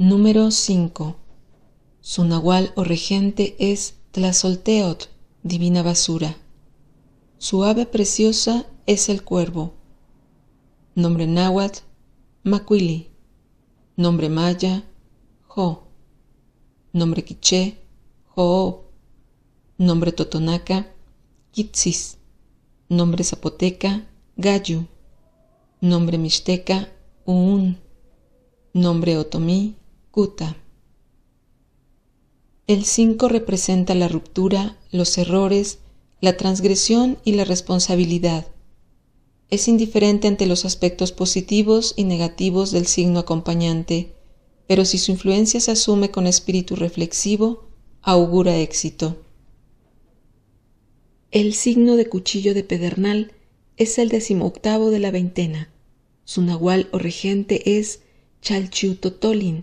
Número 5. Su nahual o regente es Tlazolteot, divina basura. Su ave preciosa es el cuervo. Nombre náhuatl, Macuili. Nombre maya, Jo. Nombre quiché, jo. Nombre totonaca, Kitsis. Nombre zapoteca, Gayu. Nombre mixteca, un. Nombre otomí, el 5 representa la ruptura, los errores, la transgresión y la responsabilidad. Es indiferente ante los aspectos positivos y negativos del signo acompañante, pero si su influencia se asume con espíritu reflexivo, augura éxito. El signo de cuchillo de pedernal es el decimoctavo de la veintena. Su nahual o regente es Chalchutotolin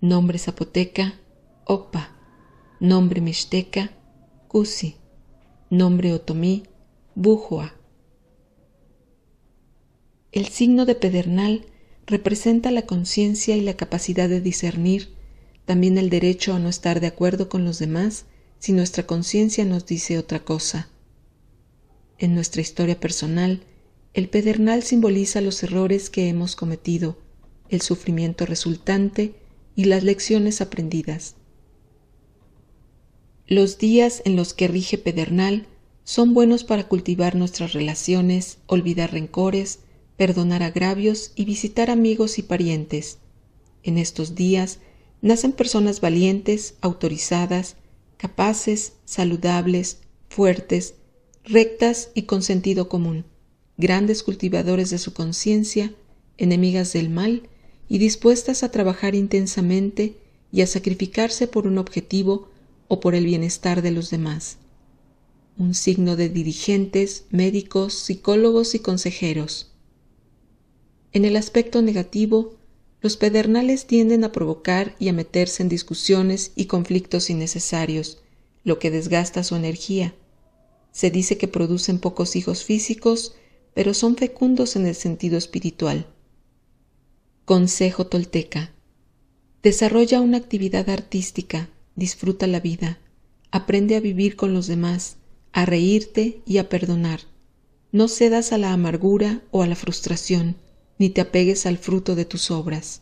nombre zapoteca, Opa, nombre mixteca, Cusi, nombre otomí, Bujoa. El signo de pedernal representa la conciencia y la capacidad de discernir, también el derecho a no estar de acuerdo con los demás si nuestra conciencia nos dice otra cosa. En nuestra historia personal, el pedernal simboliza los errores que hemos cometido, el sufrimiento resultante y las lecciones aprendidas. Los días en los que rige Pedernal son buenos para cultivar nuestras relaciones, olvidar rencores, perdonar agravios y visitar amigos y parientes. En estos días nacen personas valientes, autorizadas, capaces, saludables, fuertes, rectas y con sentido común, grandes cultivadores de su conciencia, enemigas del mal y dispuestas a trabajar intensamente y a sacrificarse por un objetivo o por el bienestar de los demás. Un signo de dirigentes, médicos, psicólogos y consejeros. En el aspecto negativo, los pedernales tienden a provocar y a meterse en discusiones y conflictos innecesarios, lo que desgasta su energía. Se dice que producen pocos hijos físicos, pero son fecundos en el sentido espiritual. Consejo Tolteca. Desarrolla una actividad artística, disfruta la vida, aprende a vivir con los demás, a reírte y a perdonar. No cedas a la amargura o a la frustración, ni te apegues al fruto de tus obras.